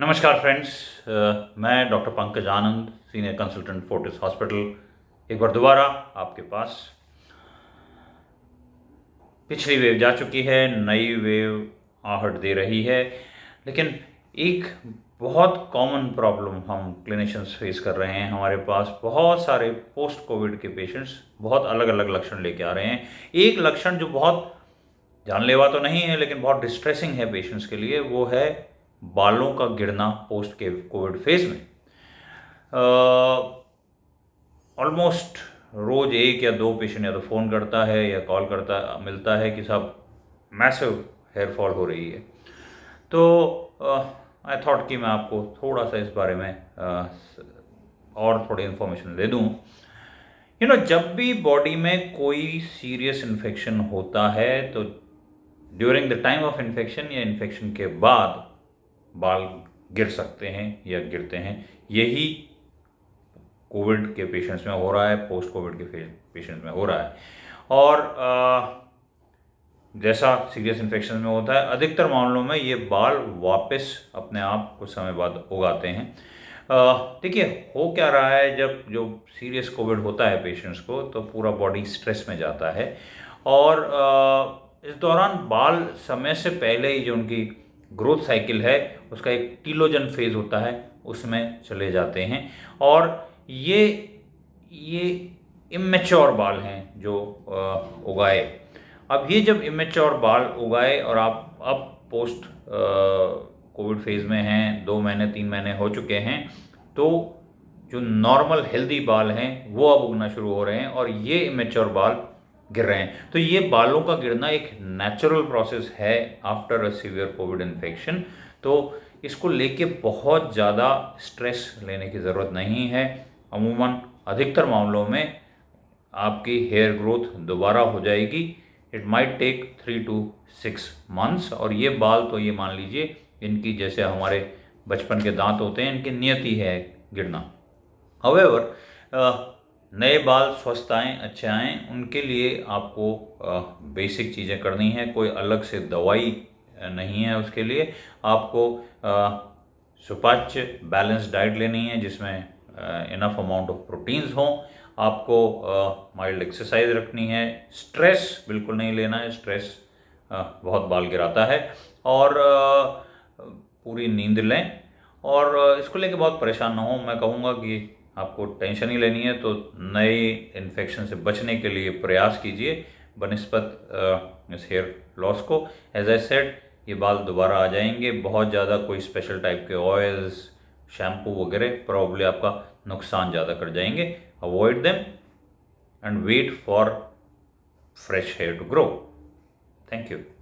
नमस्कार फ्रेंड्स मैं doctor Pankaj Anand senior consultant Fortis hospital एक बार दोबारा आपके पास पिछली वेव जा चुकी है नई वेव आहट दे रही है लेकिन एक बहुत कॉमन प्रॉब्लम हम क्लिनिशियंस फेस कर रहे हैं हमारे पास बहुत सारे पोस्ट कोविड के पेशेंट्स बहुत अलग अलग लक्षण लेके आ रहे हैं एक लक्षण जो बहुत जानलेवा तो नहीं है लेकिन बहुत डिस्ट्रेसिंग है पेशेंट्स के लिए वो है बालों का गिरना पोस्ट के कोविड फेज में ऑलमोस्ट रोज एक या दो पेशेंट या तो फ़ोन करता है या कॉल करता मिलता है कि साहब मैसिव हेयरफॉल हो रही है तो आई uh, थॉट कि मैं आपको थोड़ा सा इस बारे में uh, और थोड़ी इन्फॉर्मेशन दे दूँ यू नो जब भी बॉडी में कोई सीरियस इन्फेक्शन होता है तो during the time of infection या इन्फेक्शन के बाद बाल गिर सकते हैं या गिरते हैं यही कोविड के पेशेंट्स में हो रहा है पोस्ट कोविड के पेशेंट्स में हो रहा है और आ, जैसा सीरियस इन्फेक्शन में होता है अधिकतर मामलों में ये बाल वापस अपने आप कुछ समय बाद उगाते हैं देखिए हो क्या रहा है जब जो सीरियस कोविड होता है पेशेंट्स को तो पूरा बॉडी स्ट्रेस में जाता है और आ, इस दौरान बाल समय से पहले ही जो उनकी ग्रोथ साइकिल है उसका एक टीलोजन फेज होता है उसमें चले जाते हैं और ये ये इमेच्योर बाल हैं जो उगाए अब ये जब इमेच्योर बाल उगाए और आप अब पोस्ट कोविड फेज़ में हैं दो महीने तीन महीने हो चुके हैं तो जो नॉर्मल हेल्दी बाल हैं वो अब उगना शुरू हो रहे हैं और ये इमेच्योर बाल गिर रहे हैं तो ये बालों का गिरना एक नेचुरल प्रोसेस है after a severe covid infection तो इसको लेके बहुत ज़्यादा स्ट्रेस लेने की ज़रूरत नहीं है अमूमन अधिकतर मामलों में आपकी हेयर ग्रोथ दोबारा हो जाएगी it might take three to six months और ये बाल तो ये मान लीजिए इनकी जैसे हमारे बचपन के दांत होते हैं इनकी नियति है गिरना हवेवर नए बाल स्वस्थ आएँ अच्छे आएँ उनके लिए आपको बेसिक चीज़ें करनी है कोई अलग से दवाई नहीं है उसके लिए आपको सुपाच्य बैलेंस डाइट लेनी है जिसमें इनफ अमाउंट ऑफ प्रोटीन्स हों आपको माइल्ड एक्सरसाइज रखनी है स्ट्रेस बिल्कुल नहीं लेना है स्ट्रेस बहुत बाल गिराता है और पूरी नींद लें और इसको लेके बहुत परेशान ना हो मैं कहूँगा कि आपको टेंशन ही लेनी है तो नए इन्फेक्शन से बचने के लिए प्रयास कीजिए बनस्पत इस हेयर लॉस को एज ए सेट ये बाल दोबारा आ जाएंगे बहुत ज़्यादा कोई स्पेशल टाइप के ऑयल्स शैम्पू वगैरह प्रॉब्ली आपका नुकसान ज़्यादा कर जाएंगे avoid them and wait for fresh hair to grow thank you